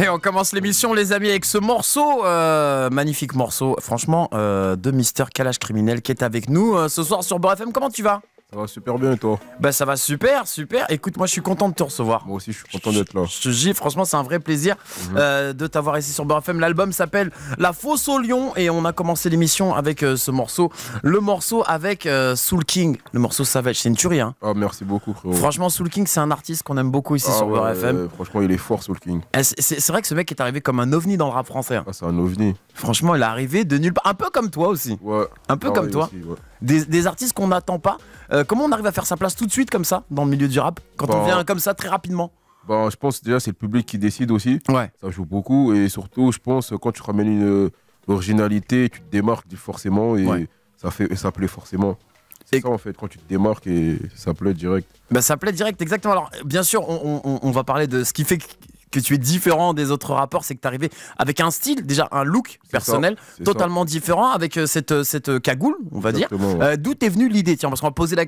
Et on commence l'émission, les amis, avec ce morceau, euh, magnifique morceau, franchement, euh, de Mister Calage Criminel qui est avec nous euh, ce soir sur BFM. Comment tu vas ça va super bien et toi Bah ça va super, super. Écoute, moi je suis content de te recevoir. Moi aussi je suis content d'être là. Je te dis, franchement c'est un vrai plaisir mhm. euh, de t'avoir ici sur BFM. L'album s'appelle La Fosse au Lion et on a commencé l'émission avec euh, ce morceau. Le morceau avec euh, Soul King, le morceau Savage, c'est une tuerie. Hein. Ah, merci beaucoup Franchement Soul King c'est un artiste qu'on aime beaucoup ici ah sur BFM. franchement il est fort Soul King. Eh, c'est vrai que ce mec est arrivé comme un ovni dans le rap français. Hein. Ah, c'est un ovni. Franchement il est arrivé de nulle part. Un peu comme toi aussi. Ouais. Un peu comme toi. Des, des artistes qu'on n'attend pas. Euh, comment on arrive à faire sa place tout de suite comme ça dans le milieu du rap Quand on vient comme ça très rapidement bon, Je pense déjà c'est le public qui décide aussi. Ça joue beaucoup. Et surtout, je pense quand tu ramènes une, euh, originalité, tu te démarques forcément et ça, fait, ça plaît forcément. C'est ça en fait, quand tu te démarques et ça plaît direct. Bah, ça plaît direct, exactement. Alors bien sûr, on, va parler de ce qui fait que que tu es différent des autres rapports, c'est que tu arrivé avec un style, déjà un look personnel totalement différent, avec euh, cette, euh, cette euh, cagoule, on va dire. D'où t'es venue l'idée Tiens, parce qu'on la.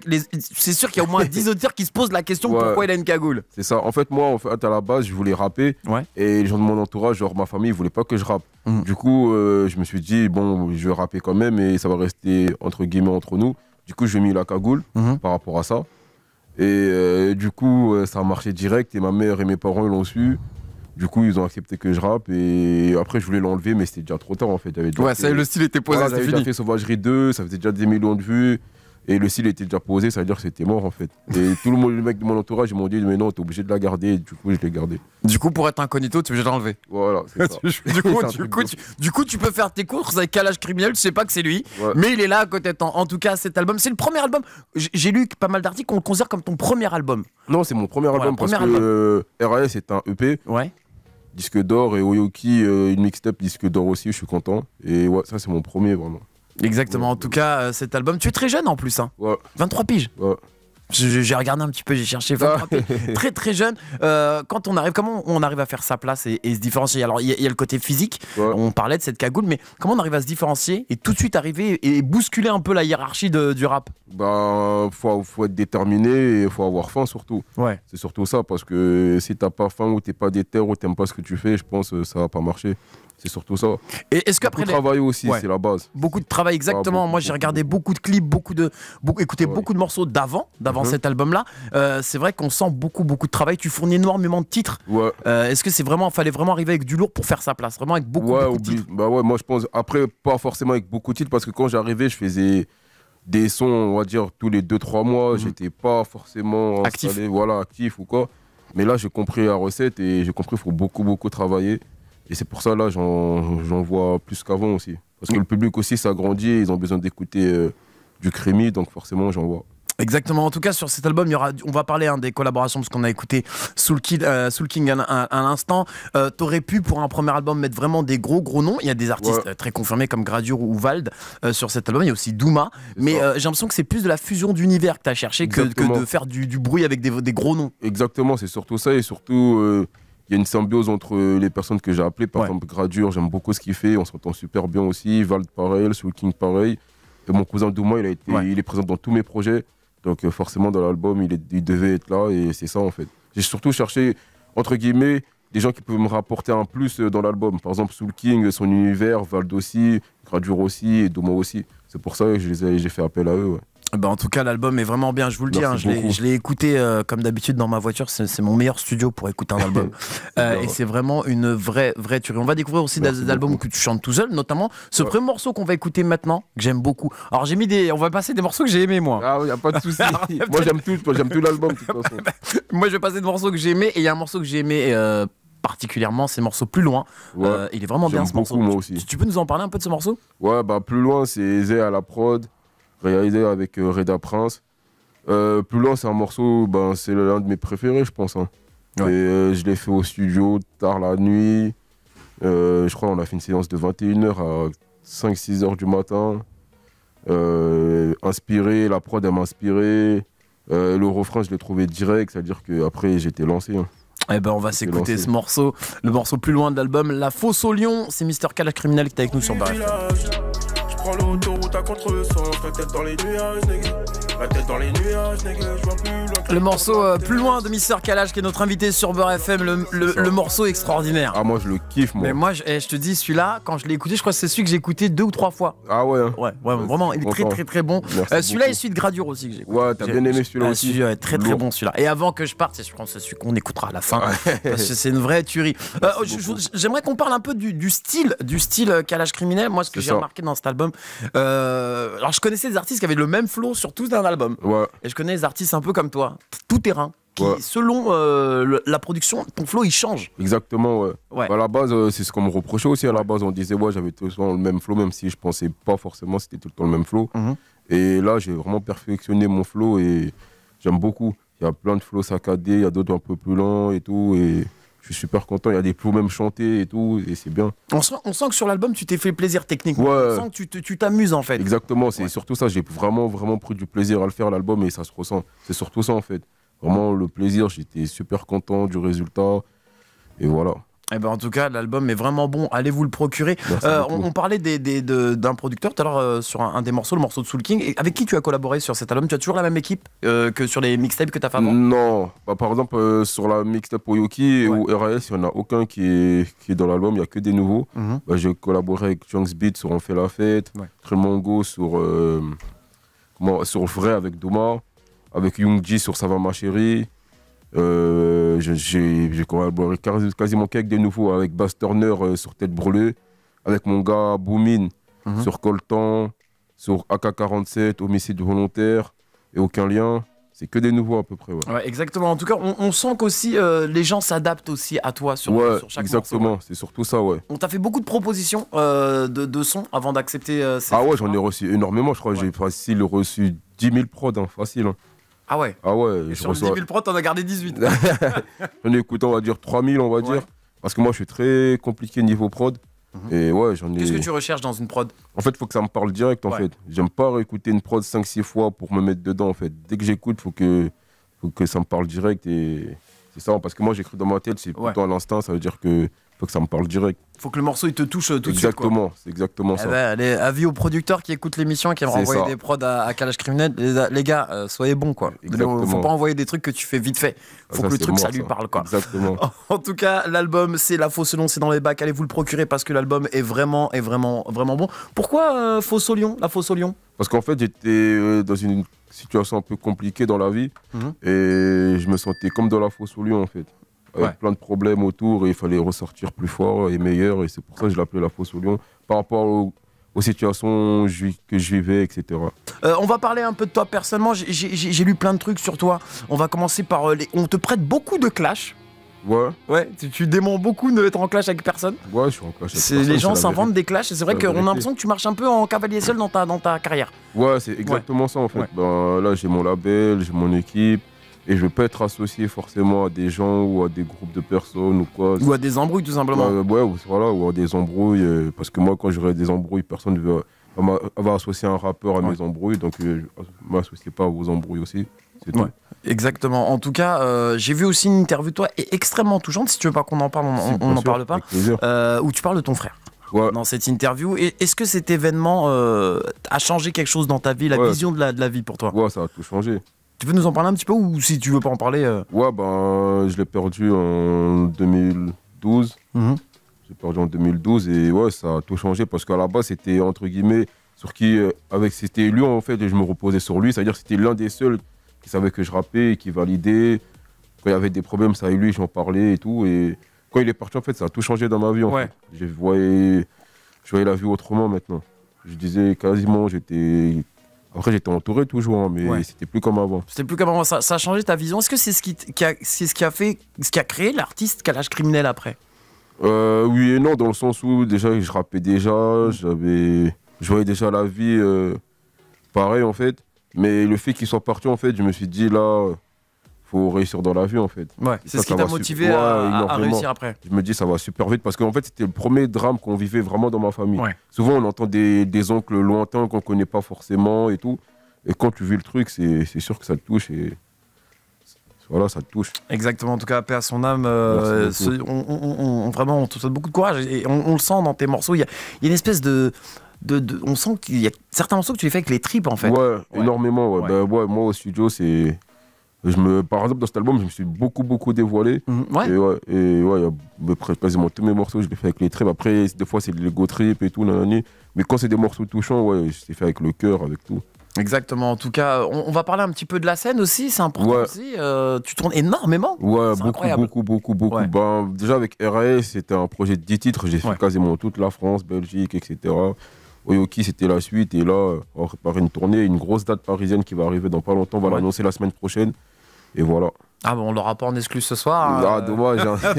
C'est sûr qu'il y a au moins 10 auditeurs qui se posent la question pourquoi il a une cagoule. C'est ça. En fait, moi, en fait, à la base, je voulais rapper. Et les gens de mon entourage, genre ma famille, ils voulaient pas que je rappe. Mm. Du coup, je me suis dit, bon, je vais rapper quand même et ça va rester entre guillemets entre nous. Du coup, j'ai mis la cagoule mm-hmm. par rapport à ça. Et euh, du coup, euh, ça a marché direct et ma mère et mes parents l'ont su. Du coup, ils ont accepté que je rappe et après, je voulais l'enlever, mais c'était déjà trop tard en fait. Déjà ouais, le style était posé, ouais, fait Sauvagerie 2, ça faisait déjà des millions de vues. Et le cil était déjà posé, ça veut dire que c'était mort en fait. Et tout le monde, les mecs de mon entourage, ils m'ont dit mais non, t'es obligé de la garder. du coup, je l'ai gardé. Du coup, pour être incognito, t'es obligé de l'enlever. Voilà. Ça. du, coup, du, coup, tu, peux faire tes courses avec Calage criminel, Je sais pas que c'est lui, mais il est là à côté En tout cas, cet album, c'est le premier album. J'ai lu pas mal d'articles, qu'on le considère comme ton premier album. Non, c'est mon premier album parce que euh, RAS est un EP. Ouais disque d'or et Oyoki, euh, une mixtape disque d'or aussi, je suis content. Et ouais, ça c'est mon premier vraiment. Exactement, en tout cas, euh, cet album. Tu es très jeune en plus, hein. 23 piges. J'ai regardé un petit peu, j'ai cherché. Très très jeune. Euh, quand on arrive, comment on arrive à faire sa place et, se différencier Alors il y, a le côté physique. On parlait de cette cagoule, mais comment on arrive à se différencier et tout de suite arriver et, bousculer un peu la hiérarchie du rap Ben faut, être déterminé et faut avoir faim surtout. Ouais. C'est surtout ça parce que si t'as pas faim ou t'es pas déter ou t'aimes pas ce que tu fais, je pense que euh, ça va pas marcher. C'est surtout ça. Et est-ce qu'après beaucoup de travail aussi, c'est la base. Beaucoup de travail, exactement. Moi, j'ai regardé beaucoup de clips, beaucoup de, beaucoup, écouté beaucoup de morceaux d'avant, d'avant mhm. cet album-là. Euh, c'est vrai qu'on sent beaucoup, beaucoup de travail. Tu fournis énormément de titres. Ouais. Euh, est-ce que c'est vraiment, fallait vraiment arriver avec du lourd pour faire sa place, vraiment avec beaucoup, de titres. Bah ouais, moi je pense. Après, pas forcément avec beaucoup de titres parce que quand j'arrivais, je faisais des sons, on va dire, tous les 2-3 mois. Mhm. J'étais pas forcément actif. voilà, actif ou quoi. Mais là, j'ai compris la recette et j'ai compris qu'il faut beaucoup, beaucoup travailler. Et c'est pour ça, là, j'en vois plus qu'avant aussi. Parce que le public aussi, s'agrandit, ils ont besoin d'écouter euh, du crémi, donc forcément, j'en vois. Exactement. En tout cas, sur cet album, il y aura, on va parler hein, des collaborations parce qu'on a écouté Soul, euh, King à, l'instant. Euh, t'aurais pu, pour un premier album, mettre vraiment des gros, gros noms. Il y a des artistes très confirmés comme Gradure ou Vald sur cet album. Il y a aussi Douma. Mais j'ai l'impression que c'est plus de la fusion d'univers que tu as cherché que, que, de faire du, du bruit avec des, des gros noms. Exactement. C'est surtout ça. Et surtout, il y a une symbiose entre euh, les personnes que j'ai appelées. Par exemple, Gradure, j'aime beaucoup ce qu'il fait. On s'entend super bien aussi. Vald, pareil. Soul King, pareil. Et mon cousin Douma, il, a il est présent dans tous mes projets. Donc, euh, forcément, dans l'album, il, il, devait être là. Et c'est ça, en fait. J'ai surtout cherché, entre guillemets, des gens qui peuvent me rapporter un plus euh, dans l'album. Par exemple, Soul King, son univers, Vald aussi, Gradure aussi, et Douma aussi. C'est pour ça que j'ai fait appel à eux. Bah, en tout cas, l'album est vraiment bien, je vous le dis. Hein, je l'ai écouté euh, comme d'habitude dans ma voiture. C'est mon meilleur studio pour écouter un album. Euh, et c'est vraiment une vraie, vraie tuerie. On va découvrir aussi des albums que tu chantes tout seul, notamment ce premier morceau qu'on va écouter maintenant, que j'aime beaucoup. Alors, j'ai mis des. On va passer des morceaux que j'ai aimés, moi. Ah oui, y a pas de souci. Ah, moi, j'aime tout, j'aime tout l'album, moi, je vais passer des morceaux que j'ai aimés et il y a un morceau que j'ai aimé. Euh, particulièrement C'est morceaux plus loin. il est vraiment bien ce beaucoup, morceau. Moi aussi. Tu, peux nous en parler un peu de ce morceau Ouais, bah plus loin, c'est Zé à la prod réalisé avec euh, Reda Prince. Euh, plus loin, c'est un morceau, ben, c'est l'un de mes préférés, je pense. Hein. Et, euh, je l'ai fait au studio tard la nuit. je crois qu'on a fait une séance de 21h à 5-6 h du matin. inspiré, la prod m'a inspiré. le refrain je l'ai trouvé direct, c'est-à-dire qu'après j'étais lancé. Hein. Eh ben on va s'écouter ce morceau, le morceau plus loin de l'album La Fosse au Lion, c'est Mister Kalach Criminal qui est avec nous sur Paris contre dans les nuages, Le morceau euh, Plus loin de Mister Kalash Qui est notre invité sur Beurre FM Le, morceau extraordinaire Ah moi je le kiffe moi Mais moi eh, je, te dis celui-là Quand je l'ai écouté Je crois que c'est celui que j'ai écouté deux ou trois fois Ah ouais hein. Ouais, ouais vraiment il est très très très bon euh, Celui-là est celui de Gradure aussi que j'ai Ouais t'as bien aimé celui-là aussi celui, Très très bon celui-là Et avant que je parte Je pense c'est celui qu'on écoutera à la fin Parce que c'est une vraie tuerie euh, J'aimerais qu'on parle un peu du, du style Du style Kalash criminel Moi ce que j'ai remarqué dans cet album euh, alors, je connaissais des artistes qui avaient le même flow sur tous d'un album. Ouais. Et je connais des artistes un peu comme toi, tout terrain. Qui, selon euh, la production, ton flow il change. Exactement, ouais. À la base, euh, c'est ce qu'on me reprochait aussi. À la base, on disait, ouais, j'avais toujours le même flow, même si je pensais pas forcément que c'était tout le temps le même flow. Mhm. Et là, j'ai vraiment perfectionné mon flow et j'aime beaucoup. Il y a plein de flows saccadés, il y a d'autres un peu plus longs et tout. Et je suis super content. Il y a des plombs même chantés et tout, et c'est bien. On sent, que sur l'album, tu t'es fait plaisir techniquement. On sent que tu t'amuses en fait. Exactement, c'est surtout ça. J'ai vraiment, vraiment pris du plaisir à le faire, l'album, et ça se ressent. C'est surtout ça en fait. Vraiment le plaisir, j'étais super content du résultat. Et voilà. Eh ben, en tout cas, l'album est vraiment bon. Allez vous le procurer. Euh, on, parlait d'un producteur tout à l'heure euh, sur un, des morceaux, le morceau de Soul King. avec qui tu as collaboré sur cet album Tu as toujours la même équipe euh, que sur les mixtapes que tu as fait avant Non. Bah, par exemple, sur la mixtape Oyoki ou RAS, il n'y en a aucun qui est, dans l'album. Il n'y a que des nouveaux. Mhm. Bah, j'ai collaboré avec Chunks Beat sur On fait la fête, Trimongo Tremongo sur, sur Vrai avec Doma, avec Young G sur Ça va ma chérie. Euh, J'ai collaboré quasiment qu'avec des nouveaux, avec Bass Turner euh, sur Tête Brûlée, avec mon gars Boomin mhm. sur Coltan, sur AK-47, Homicide volontaire et aucun lien. C'est que des nouveaux à peu près. Ouais. exactement. En tout cas, on, sent qu'aussi euh, les gens s'adaptent aussi à toi sur, chaque sur chaque Exactement, c'est surtout ça, ouais. On t'a fait beaucoup de propositions de, de sons avant d'accepter ça Ah ouais, j'en ai hein reçu énormément, je crois. J'ai facile reçu 10 000 prods, hein, facile. Hein. Ah ouais Ah ouais. Et sur 10 000 prods, t'en as gardé 18. j'en ai écouté, on va dire 3000, on va dire. Parce que moi, je suis très compliqué niveau prod. Mhm. Et ouais, j'en ai. Qu'est-ce que tu recherches dans une prod En fait, il faut que ça me parle direct, en fait. J'aime pas réécouter une prod 5-6 fois pour me mettre dedans, en fait. Dès que j'écoute, faut que, faut que ça me parle direct. Et c'est ça, parce que moi, j'écris dans ma tête, c'est plutôt à l'instinct. Ça veut dire que faut que ça me parle direct. Faut que le morceau il te touche euh, tout de suite. Exactement, c'est exactement eh ça. Ben, avis aux producteurs qui écoutent l'émission et qui aimeraient envoyer des prods à, à Kalash Criminel, les, gars, euh, soyez bons quoi. Faut pas envoyer des trucs que tu fais vite fait. Ah, faut que le truc ça, lui parle quoi. Exactement. en tout cas, l'album c'est La Fausse Lion, c'est dans les bacs. Allez vous le procurer parce que l'album est vraiment, est vraiment, vraiment bon. Pourquoi euh, Fausse Lion, La Fausse Lion Parce qu'en fait j'étais euh, dans une situation un peu compliquée dans la vie mhm. et je me sentais comme dans La Fausse Lion en fait plein de problèmes autour et il fallait ressortir plus fort et meilleur. Et c'est pour ça que je l'appelais la fosse au lion par rapport aux situations que je vivais, etc. Euh, on va parler un peu de toi personnellement. J'ai lu plein de trucs sur toi. On va commencer par euh, les... On te prête beaucoup de clash. Ouais. Ouais, tu, tu beaucoup de être en clash avec personne. Ouais, je suis en clash avec personne. Les gens s'inventent des clashs c'est vrai qu'on a l'impression que tu marches un peu en cavalier seul dans ta, dans ta carrière. Ouais, c'est exactement ça en fait. Ben, là, j'ai mon label, j'ai mon équipe. Et je peux être associé forcément à des gens ou à des groupes de personnes ou quoi. Ou à des embrouilles tout simplement. Euh, ouais, voilà, ou à des embrouilles. Euh, parce que moi, quand j'aurai des embrouilles, personne ne veut avoir associé un rappeur à mes embrouilles. Donc, euh, je ne m'associe pas aux embrouilles aussi. C'est Exactement. En tout cas, j'ai vu aussi une interview de toi extrêmement touchante. Si tu veux pas qu'on en parle, on n'en parle pas. où tu parles de ton frère. Dans cette interview, est-ce que cet événement a changé quelque chose dans ta vie, la vision de la, de la vie pour toi Ouais, ça a tout changé. Tu peux nous en parler un petit peu ou si tu veux pas en parler euh Ouais, ben, je l'ai perdu en 2012. Mhm. J'ai perdu en 2012 et ouais, ça a tout changé parce qu'à la base, c'était entre guillemets sur qui, euh, avec c'était lui en fait, et je me reposais sur lui. C'est-à-dire c'était l'un des seuls qui savait que je rappais, qui validait. Quand il y avait des problèmes, ça avec lui, j'en parlais et tout. Et quand il est parti, en fait, ça a tout changé dans ma vie. En ouais. fait. Je voyais, je voyais la vie autrement maintenant. Je disais quasiment, j'étais après, j'étais entouré toujours, mais c'était plus comme avant. C'était plus comme avant. Ça, a changé ta vision. Est-ce que c'est ce qui, a, ce qui a fait, ce qui a créé l'artiste qu'à l'âge criminel après euh, Oui et non, dans le sens où déjà, je rappais déjà, j'avais, je voyais déjà la vie euh, pareil en fait. Mais le fait qu'ils soient partis, en fait, je me suis dit là, réussir dans la vie en fait. Ouais, c'est ce qui t'a motivé à, réussir après. Je me dis ça va super vite parce qu'en fait c'était le premier drame qu'on vivait vraiment dans ma famille. Souvent on entend des, oncles lointains qu'on connaît pas forcément et tout. Et quand tu vis le truc, c'est sûr que ça te touche et voilà, ça te touche. Exactement, en tout cas, paix à son âme. Euh, on, vraiment, on te souhaite beaucoup de courage et on, le sent dans tes morceaux. Il y, a une espèce de. De, on sent qu'il y a certains morceaux que tu les fais avec les tripes en fait. Ouais, énormément. Ben, ouais. moi au studio, c'est je me, par exemple, dans cet album, je me suis beaucoup, beaucoup dévoilé. Mm, ouais. Et ouais, il y a quasiment tous mes morceaux, je les fais avec les tripes. Après, des fois, c'est go trip et tout, Mais quand c'est des morceaux touchants, ouais, je les fais avec le cœur, avec tout. Exactement. En tout cas, on, va parler un petit peu de la scène aussi. C'est important aussi. Euh, tu tournes énormément. Ouais, beaucoup, beaucoup, beaucoup, beaucoup, déjà avec R.A.S, c'était un projet de 10 titres. J'ai fait quasiment toute la France, Belgique, etc. Oyoki, c'était la suite. Et là, on prépare une tournée, une grosse date parisienne qui va arriver dans pas longtemps. On va l'annoncer la semaine prochaine. Et voilà. Ah bon, on l'aura pas en exclus ce soir. Ah, euh. dommage. Hein.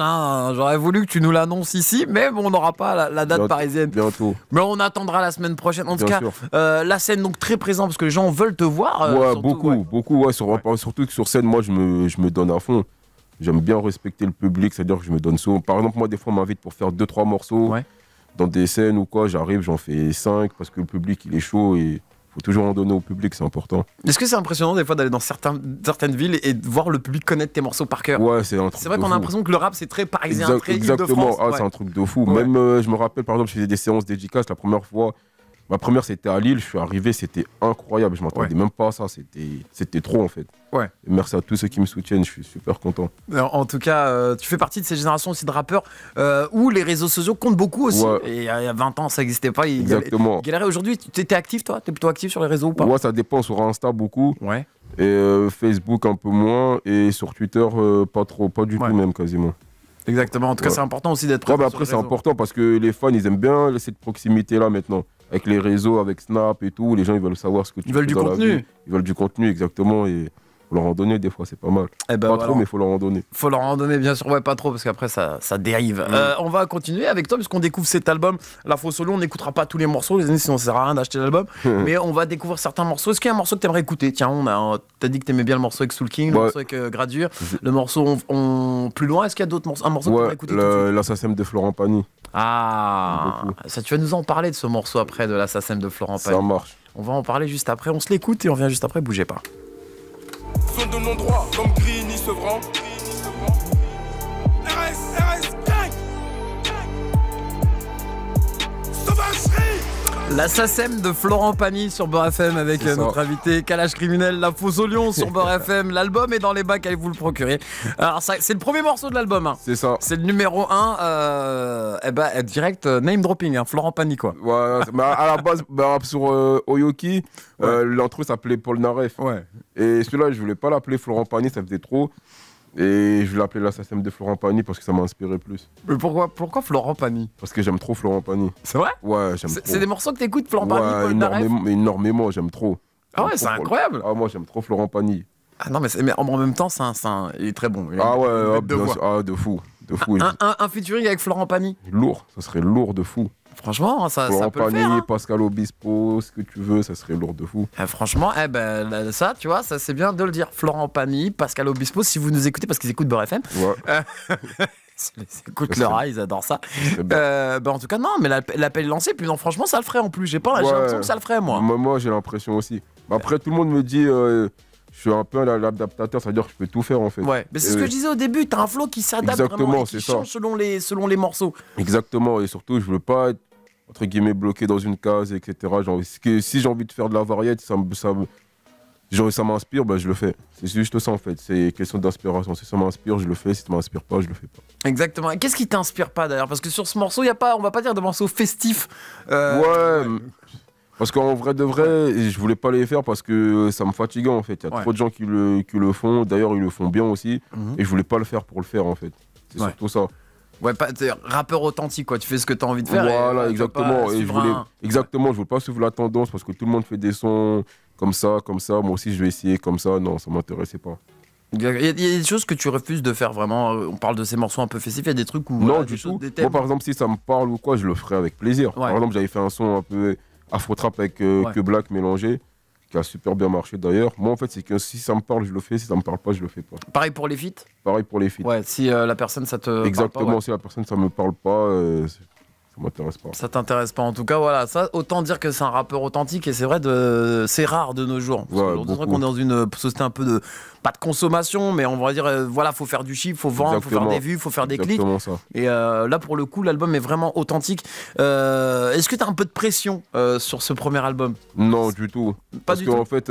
Hein. j'aurais voulu que tu nous l'annonces ici, mais bon, on n'aura pas la, date parisienne. Bientôt. Mais on attendra la semaine prochaine. En tout cas, euh, la scène donc très présente parce que les gens veulent te voir. Euh, beaucoup, beaucoup. Ouais, Surtout que sur scène, moi, je me, donne à fond. J'aime bien respecter le public, c'est-à-dire que je me donne souvent. Par exemple, moi, des fois, on m'invite pour faire deux, trois morceaux dans des scènes ou quoi. J'arrive, j'en fais 5 parce que le public, il est chaud et toujours en donner au public, c'est important. Est-ce que c'est impressionnant des fois d'aller dans certaines villes et de voir le public connaître tes morceaux par cœur Ouais, c'est un truc. C'est vrai qu'on a l'impression que le rap c'est très parisien, Exactement, ah, c'est un truc de fou. Même, euh, je me rappelle par exemple, je faisais des séances dédicaces la première fois Ma première, c'était à Lille. Je suis arrivé, c'était incroyable. Je m'attendais même pas à ça. C'était trop, en fait. Ouais. merci à tous ceux qui me soutiennent. Je suis super content. En tout cas, euh, tu fais partie de ces générations aussi de rappeurs euh, où les réseaux sociaux comptent beaucoup aussi. Et il y a 20 ans, ça n'existait pas. Il Exactement. Galérait aujourd'hui. Tu étais actif, toi Tu es plutôt actif sur les réseaux ou pas Ouais, ça dépend. Sur Insta, beaucoup. Ouais. Et euh, Facebook, un peu moins. Et sur Twitter, pas trop. Pas du tout, même, quasiment. Exactement. En tout cas, c'est important aussi d'être après, c'est important parce que les fans, ils aiment bien cette proximité-là maintenant avec les réseaux, avec Snap et tout, les gens ils veulent savoir ce que tu ils Ils veulent du contenu. Ils veulent du contenu, exactement. Et faut leur en donner des fois, c'est pas mal. Eh ben pas trop, mais il faut leur en donner. faut leur en donner, bien sûr. Ouais, pas trop, parce qu'après, ça, ça dérive. Mm. Euh, on va continuer avec toi, puisqu'on découvre cet album. La fausse solo, on n'écoutera pas tous les morceaux, les amis, sinon ça sert à rien d'acheter l'album. mais on va découvrir certains morceaux. Est-ce qu'il y a un morceau que aimerais écouter Tiens, on a, euh, t'as dit que tu aimais bien le morceau avec Soul King, le morceau avec euh, Gradure, le morceau on, plus loin. Est-ce qu'il y a d'autres morceaux Un morceau que t'aimerais écouter L'assassin de Florent Pagny. Ah, ça, tu vas nous en parler de ce morceau après de l'assassin de Florent Pagny. Ça marche. On va en parler juste après. On se l'écoute et on vient juste après. Bougez pas. Zone de non-droit, comme se sevran La SACEM de Florent Pagny sur Beurre FM avec euh, notre invité Calage criminel, la fausse au lion sur Beurre FM. L'album est dans les bacs, allez vous le procurer. Alors c'est le premier morceau de l'album. Hein. C'est ça. C'est le numéro 1 euh, eh ben, direct euh, name dropping, hein, Florent Pagny quoi. Ouais, bah, à la base, bah, sur Oyoki, l'intro s'appelait Paul Naref. Et celui-là, je voulais pas l'appeler Florent Pagny, ça faisait trop. Et je l'appelais la l'assassin de Florent Pagny parce que ça m'a inspiré plus. Mais pourquoi, pourquoi Florent Pagny Parce que j'aime trop Florent Pagny. C'est vrai Ouais, j'aime trop. C'est des morceaux que t'écoutes, Florent ouais, Pagny énormément, énormément j'aime trop. Ah ouais, c'est incroyable ah, moi, j'aime trop Florent Pagny. Ah non, mais, mais en même temps, un, il est très bon. ah ouais, ah, de, fou. De fou. Un, un, avec Florent Pagny Lourd, ça serait lourd de fou. Franchement, hein, ça, peut hein. Pascal Obispo, ce que tu veux, ça serait lourd de fou. Eh, franchement, eh ben, ça, tu vois, ça c'est bien de le dire. Florent Pagny, Pascal Obispo, si vous nous écoutez, parce qu'ils écoutent Beurre FM. Euh, ils écoutent Laura, ils adorent ça. Euh, ben, en tout cas, non, mais l'appel est lancé. Puis non, franchement, ça le ferait en plus. J'ai pas l'impression que ça le ferait, moi. Moi, j'ai l'impression aussi. Après, tout le monde me dit. Euh, je suis un peu l'adaptateur, c'est-à-dire que je peux tout faire en fait. Ouais, mais c'est ce que je disais au début, t'as un flow qui s'adapte vraiment et qui change selon les, selon les morceaux. Exactement, et surtout, je veux pas être entre guillemets, bloqué dans une case, etc. Genre, si j'ai envie de faire de la variété, ça, ça, genre, ça m'inspire, bah, je le fais. C'est juste ça, en fait. C'est question d'inspiration. Si ça m'inspire, je le fais. Si ça m'inspire pas, je le fais pas. Exactement. Qu'est-ce qui t'inspire pas, d'ailleurs Parce que sur ce morceau, y a pas, on va pas dire de morceau festif. Euh, ouais. Parce qu'en vrai de vrai, je voulais pas les faire parce que euh, ça me fatiguait en fait. Il y a trop de gens qui le, le font. D'ailleurs, ils le font bien aussi. Mhm. Et je voulais pas le faire pour le faire en fait. C'est surtout ça. Ouais, pas rappeur authentique, quoi. Tu fais ce que tu as envie de faire. Voilà, exactement. je voulais, exactement, je voulais pas suivre la tendance parce que tout le monde fait des sons comme ça, comme ça. Moi aussi, je vais essayer comme ça. Non, ça m'intéressait pas. Il y, a, des choses que tu refuses de faire vraiment. Euh, on parle de ces morceaux un peu festifs. Il y a des trucs où. Non, du des tout. Moi, par exemple, si ça me parle ou quoi, je le ferai avec plaisir. Par exemple, j'avais fait un son un peu afro-trap avec euh, que black mélangé qui a super bien marché d'ailleurs. Moi, en fait, c'est que si ça me parle, je le fais. Si ça me parle pas, je le fais pas. Pareil pour les feats Pareil pour les feats. Ouais, si euh, la personne, ça te. Exactement, parle pas, si la personne, ça me parle pas, euh, ça m'intéresse Ça t'intéresse pas en tout cas, voilà. Ça, autant dire que c'est un rappeur authentique et c'est vrai, de... c'est rare de nos jours. On dirait qu'on est dans une société un peu de. pas de consommation, mais on va dire, euh, voilà, faut faire du chiffre, faut vendre, faut faire des vues, faut faire des clics. Et euh, là, pour le coup, l'album est vraiment authentique. Euh, est-ce que tu as un peu de pression sur ce premier album Non, du tout. Parce du que, En fait,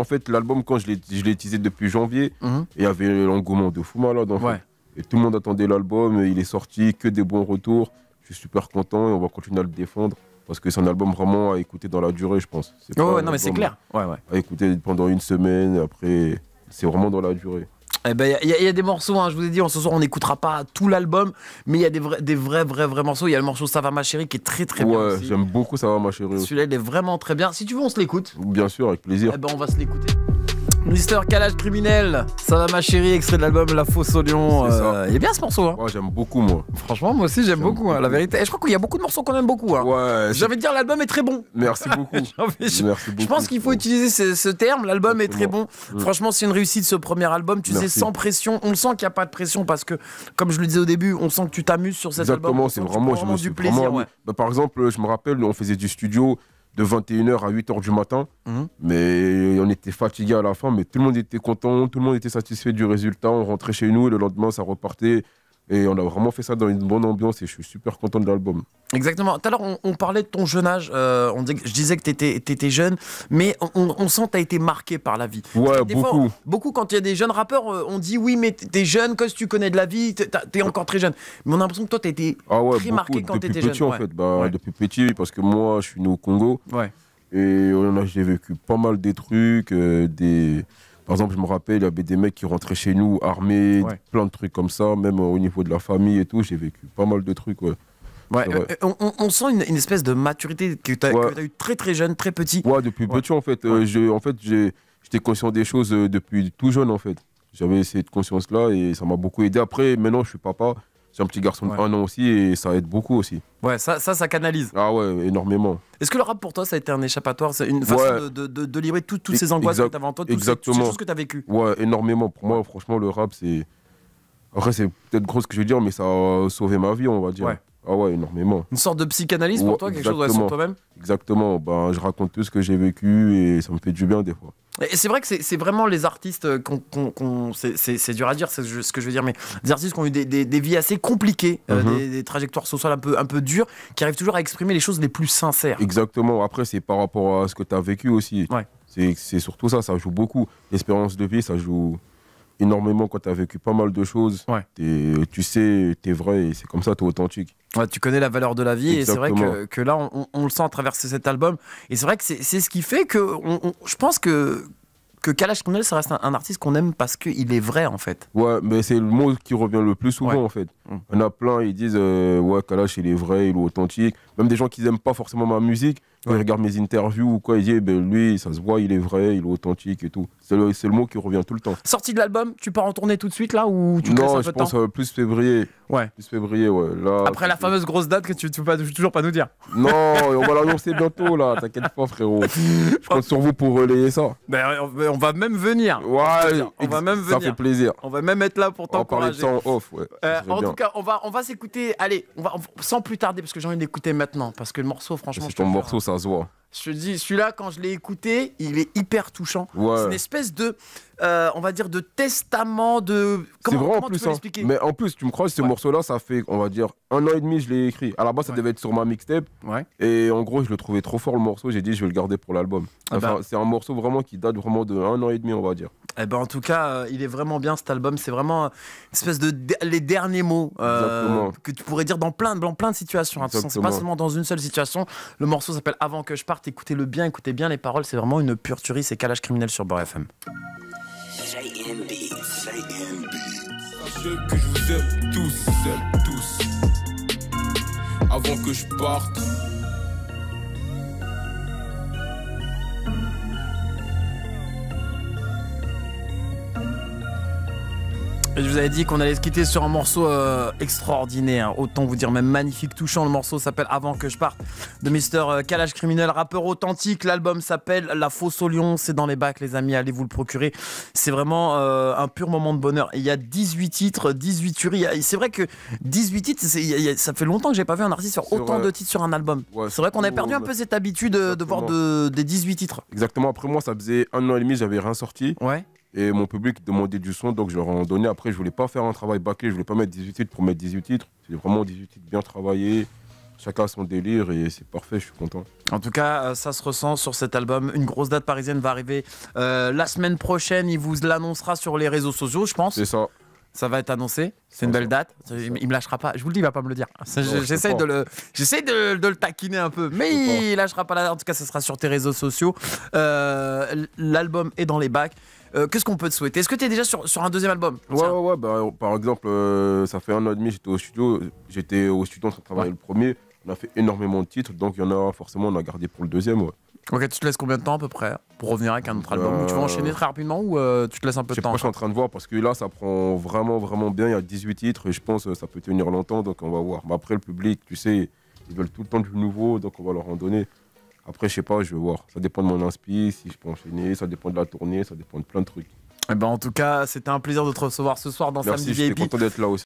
en fait l'album, quand je l'ai teasé depuis janvier, mhm. il y avait l'engouement de fou malade. Et tout le monde attendait l'album, il est sorti, que des bons retours super content et on va continuer à le défendre parce que c'est un album vraiment à écouter dans la durée, je pense. non, mais c'est clair. Ouais, ouais. À écouter pendant une semaine, après, c'est vraiment dans la durée. Il eh ben, y, y, a des morceaux, hein, je vous ai dit, on, ce soir on n'écoutera pas tout l'album, mais il y a des vrais, des vrais, vrais, vrais morceaux. Il y a le morceau Ça va ma chérie qui est très très ouais, Ouais, j'aime beaucoup Ça va ma chérie. Celui-là, il est vraiment très bien. Si tu veux, on se l'écoute. Bien sûr, avec plaisir. Eh ben, on va se l'écouter. Mister Calage Criminel, ça va ma chérie, extrait de l'album La Fausse au Lion. Euh, il est bien ce morceau. Hein. j'aime beaucoup moi. Franchement, moi aussi j'aime beaucoup, hein, la vérité. Et je crois qu'il y a beaucoup de morceaux qu'on aime beaucoup. Hein. Ouais, J'ai envie de dire l'album est très bon. Merci beaucoup. Merci beaucoup. Je pense qu'il faut utiliser ce, terme, l'album est très bon. Mm. Franchement, c'est une réussite ce premier album. Tu sais, sans pression, on sent qu'il n'y a pas de pression parce que, comme je le disais au début, on sent que tu t'amuses sur cet album. Exactement, c'est vraiment, je me suis du plaisir. Bah, par exemple, je me rappelle, on faisait du studio de 21h à 8h du matin. Mhm. Mais on était fatigué à la fin, mais tout le monde était content, tout le monde était satisfait du résultat. On rentrait chez nous et le lendemain, ça repartait. Et on a vraiment fait ça dans une bonne ambiance et je suis super content de l'album. Exactement. Tout à l'heure, on, parlait de ton jeune âge. Euh, on je disais que tu étais, jeune, mais on, sent que tu as été marqué par la vie. Ouais, beaucoup. beaucoup, quand il y a des jeunes rappeurs, euh, on dit oui, mais tu es jeune, que tu connais de la vie, tu es encore très jeune. Mais on a l'impression que toi, tu été ah très marqué quand étais jeune. Depuis petit, en fait. Bah, Depuis petit, parce que moi, je suis né au Congo. Ouais. Et j'ai vécu pas mal des trucs, euh, des par exemple, je me rappelle, il y avait des mecs qui rentraient chez nous armés, plein de trucs comme ça, même euh, au niveau de la famille et tout. J'ai vécu pas mal de trucs. Euh, euh, on, sent une, espèce de maturité que tu as, eu très très jeune, très petit. Ouais, depuis petit en fait. en fait, j'étais conscient des choses depuis tout jeune en fait. J'avais cette conscience là et ça m'a beaucoup aidé. Après, maintenant je suis papa, c'est un petit garçon de un an aussi et ça aide beaucoup aussi. Ouais, ça, ça, ça canalise. Ah ouais, énormément. Est-ce que le rap pour toi, ça a été un échappatoire C'est une façon de, de, livrer toutes ces angoisses que tu en toi, exactement. ces, choses que tu as vécues Ouais, énormément. Pour moi, franchement, le rap, c'est. Après, c'est peut-être gros ce que je veux dire, mais ça a sauvé ma vie, on va dire. Ouais. Ah ouais, énormément. Une sorte de psychanalyse pour toi, quelque chose sur toi-même Exactement, ben, je raconte tout ce que j'ai vécu et ça me fait du bien des fois. Et c'est vrai que c'est vraiment les artistes euh, qu'on. c'est dur à dire, c'est ce que je veux dire, mais des artistes qui ont eu des, des, vies assez compliquées, euh, mm-hmm. des, trajectoires sociales un peu, un peu dures, qui arrivent toujours à exprimer les choses les plus sincères. Exactement, après, c'est par rapport à ce que tu as vécu aussi. Ouais. C'est surtout ça, ça joue beaucoup. L'espérance de vie, ça joue énormément quand tu as vécu pas mal de choses. tu sais, tu es vrai et c'est comme ça, tu es authentique. tu connais la valeur de la vie et c'est vrai que, là, on, le sent à travers cet album. Et c'est vrai que c'est ce qui fait que je pense que que Kalash Kondel, ça reste un, artiste qu'on aime parce qu'il est vrai en fait. Ouais, mais c'est le mot qui revient le plus souvent en fait. Il y en a plein, ils disent euh, Ouais, Kalash, il est vrai, il est authentique. Même des gens qui n'aiment pas forcément ma musique, quand ils regardent mes interviews ou quoi, ils disent eh ben, Lui, ça se voit, il est vrai, il est authentique et tout. C'est le, le, mot qui revient tout le temps. Sorti de l'album, tu pars en tournée tout de suite là ou tu Non, je pense temps euh, plus février. Ouais. Plus février, ouais. Là, Après la fameuse grosse date que tu ne peux toujours pas nous dire. Non, on va l'annoncer bientôt là, t'inquiète pas frérot. Je compte sur vous pour relayer ça. Ben, on, va même venir. Ouais, on va même venir. Ça fait plaisir. On va même être là pour t'encourager. On va parler de off, ouais. Euh, on va, on va s'écouter. Allez, on va, sans plus tarder, parce que j'ai envie d'écouter maintenant. Parce que le morceau, franchement. C'est ton morceau, ça se voit. Je te dis, celui-là, quand je l'ai écouté, il est hyper touchant. C'est une espèce de, euh, on va dire, de testament de. C'est vraiment en plus. Hein. Mais en plus, tu me crois, ce morceau-là, ça fait, on va dire, un an et demi, je l'ai écrit. À la base, ça devait être sur ma mixtape. Et en gros, je le trouvais trop fort le morceau. J'ai dit, je vais le garder pour l'album. Ah enfin, bah. C'est un morceau vraiment qui date vraiment de un an et demi, on va dire. et eh ben, en tout cas, euh, il est vraiment bien cet album. C'est vraiment une espèce de les derniers mots euh, que tu pourrais dire dans plein, dans plein de situations. Hein. C'est pas seulement dans une seule situation. Le morceau s'appelle Avant que je parte Écoutez-le bien, écoutez bien les paroles. C'est vraiment une purturie, C'est Calage criminel sur Bor FM. que je vous tous, tous. Avant que je parte. Je vous avais dit qu'on allait se quitter sur un morceau euh, extraordinaire, autant vous dire même magnifique, touchant. Le morceau s'appelle Avant que je parte de Mister Kalash euh, Criminel, rappeur authentique. L'album s'appelle La Fosse au Lion. C'est dans les bacs, les amis. Allez vous le procurer. C'est vraiment euh, un pur moment de bonheur. il y a 18 titres, 18 tueries. C'est vrai que 18 titres, ça fait longtemps que j'ai pas vu un artiste sur autant de titres sur un album. c'est vrai qu'on a perdu un peu cette habitude de voir des 18 titres. Exactement. Après moi, ça faisait un an et demi, j'avais rien sorti. Ouais. Et mon public demandait du son, donc je leur en donnais. Après, je voulais pas faire un travail bâclé, je voulais pas mettre 18 titres pour mettre 18 titres. C'est vraiment 18 titres bien travaillés. Chacun a son délire et c'est parfait, je suis content. En tout cas, euh, ça se ressent sur cet album. Une grosse date parisienne va arriver euh, la semaine prochaine. Il vous l'annoncera sur les réseaux sociaux, je pense. C'est ça. Ça va être annoncé. C'est une belle date. Il, ne me lâchera pas. Je vous le dis, il va pas me le dire. J'essaie de le, de, le taquiner un peu, mais il lâchera pas. La... date, En tout cas, ce sera sur tes réseaux sociaux. Euh, l'album est dans les bacs. Euh, qu'est-ce qu'on peut te souhaiter Est-ce que tu es déjà sur, un deuxième album Ouais, ouais, ouais. Bah, euh, par exemple, ça fait un an et demi, j'étais au studio. J'étais au studio en train de le premier. On a fait énormément de titres, donc il y en a forcément, on a gardé pour le deuxième. Ok, tu te laisses combien de temps à peu près pour revenir avec un autre album Tu vas euh, enchaîner très rapidement ou euh, tu te laisses un peu de temps Je suis en train de voir parce que là, ça prend vraiment, vraiment bien. Il y a 18 titres et je pense que ça peut tenir longtemps, donc on va voir. Mais après, le public, tu sais, ils veulent tout le temps du nouveau, donc on va leur en donner. Après, je sais pas, je vais voir. Ça dépend de mon inspiration, si je peux enchaîner, ça dépend de la tournée, ça dépend de plein de trucs. Eh ben en tout cas, c'était un plaisir de te recevoir ce soir dans Merci, Samedi VIP. Merci, content d'être là